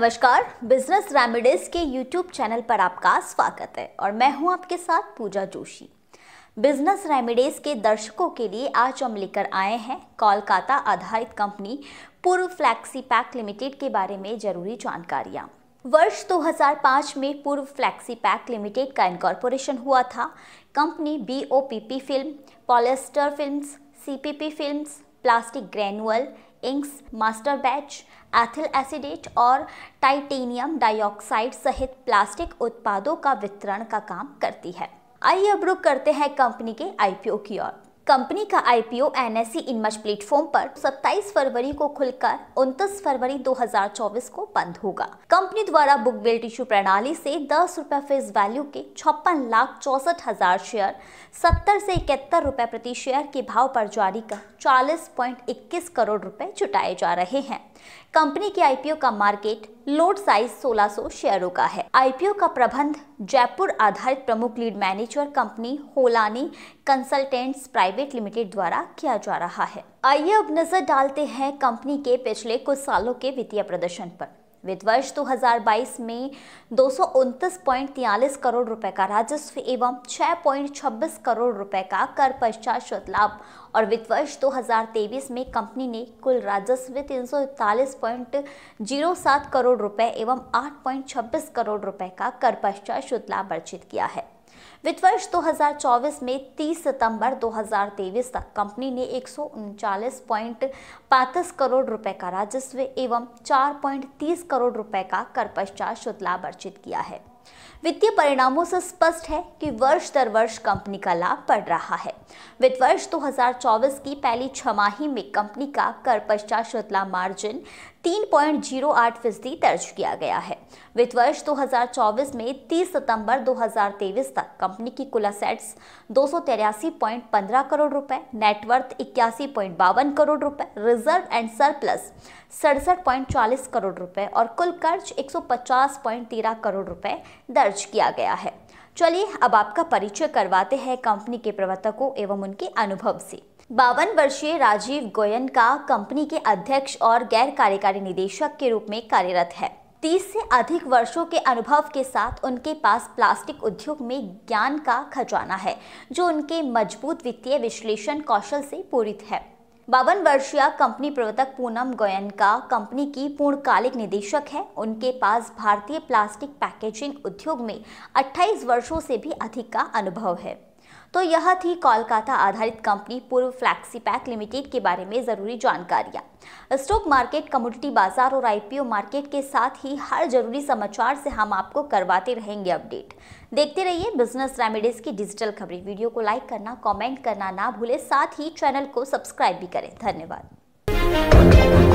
नमस्कार business remedies के YouTube channel पर आपका स्वागत है और मैं हूं आपके साथ पूजा जोशी बिजनेस रेमिडीज के दर्शकों के लिए आज हम लेकर आए हैं कोलकाता आधारित कंपनी पूर्व फ्लैक्सी पैक लिमिटेड के बारे में जरूरी जानकारियां वर्ष 2005 में पूर्व फ्लैक्सी पैक लिमिटेड का इनकॉर्पोरेशन हुआ था company B film polyester film C film plastic granule inks master batch ethyl acetate और टाइटेनियम डाइऑक्साइड सहित प्लास्टिक उत्पादों का वितरण का काम करती है आइए अब रुक करते हैं कंपनी के आईपीओ की ओर कंपनी का आईपीओ एनएसई इनमच प्लेटफॉर्म पर 27 फरवरी को खुलकर 29 फरवरी 2024 को बंद होगा कंपनी द्वारा बुक बिल्ड इशू प्रणाली से दस रुपए फेस वैल्यू के छप्पन लाख चौसठ हजार शेयर सत्तर से इकहत्तर रुपए प्रति शेयर के भाव पर जारी कर 40.21 करोड़ रुपए जुटाए जा रहे हैं कंपनी के आईपीओ का मार्केट लोड साइज 1600 शेयरों का है आईपीओ का प्रबंध जयपुर आधारित प्रमुख lead manager company Holani consultants private limited द्वारा किया जा रहा है आइए अब नजर डालते हैं कंपनी के पिछले कुछ सालों के वित्तीय प्रदर्शन पर वित्त वर्ष 2022 में दो करोड़ रुपए का राजस्व एवं 6.26 करोड़ रुपए का कर पश्चात लाभ और वित्त वर्ष 2023 में कंपनी ने कुल राजस्व तीन करोड़ रुपए एवं 8.26 करोड़ रुपए का कर पश्चात लाभ अर्जित किया है वित्त वर्ष 2024 में 30 सितंबर 2023 तक कंपनी ने एक करोड़ रुपए का राजस्व एवं 4.30 करोड़ रुपए का कर पश्चात शुद्ध लाभ अर्जित किया है वित्तीय परिणामों से स्पष्ट है कि वर्ष दर वर्ष कंपनी का लाभ बढ़ रहा है वित्त वर्ष 2024 की पहली छमाही में कंपनी का कर पश्चात शुद्ध लाभ मार्जिन 3.08 फीसदी दर्ज किया गया है वित्त वर्ष 2024 में 30 सितंबर 2023 तक कंपनी की कुल असेट्स दो करोड़ रुपए नेटवर्थ इक्यासी करोड़ रुपए रिजर्व एंड सरप्लस सड़सठ करोड़ रुपए और कुल कर्ज तेरह करोड़ रुपए दर्ज किया गया है चलिए अब आपका परिचय करवाते हैं कंपनी के प्रवर्तकों एवं उनके अनुभव से बावन वर्षीय राजीव गोयन का कंपनी के अध्यक्ष और गैर कार्यकारी निदेशक के रूप में कार्यरत है तीस से अधिक वर्षों के अनुभव के साथ उनके पास प्लास्टिक उद्योग में ज्ञान का खजाना है जो उनके मजबूत वित्तीय विश्लेषण कौशल से पूरित है बावन वर्षीय कंपनी प्रवर्तक पूनम गोयनका कंपनी की पूर्णकालिक निदेशक है उनके पास भारतीय प्लास्टिक पैकेजिंग उद्योग में 28 वर्षों से भी अधिक का अनुभव है तो यह थी कोलकाता आधारित कंपनी पूर्व फ्लैक्सी पैक लिमिटेड के बारे में ज़रूरी जानकारियां स्टॉक मार्केट कमोडिटी बाजार और आईपीओ मार्केट के साथ ही हर जरूरी समाचार से हम आपको करवाते रहेंगे अपडेट देखते रहिए बिजनेस रेमेडीज की डिजिटल खबरें वीडियो को लाइक करना कॉमेंट करना ना भूले साथ ही चैनल को सब्सक्राइब भी करें धन्यवाद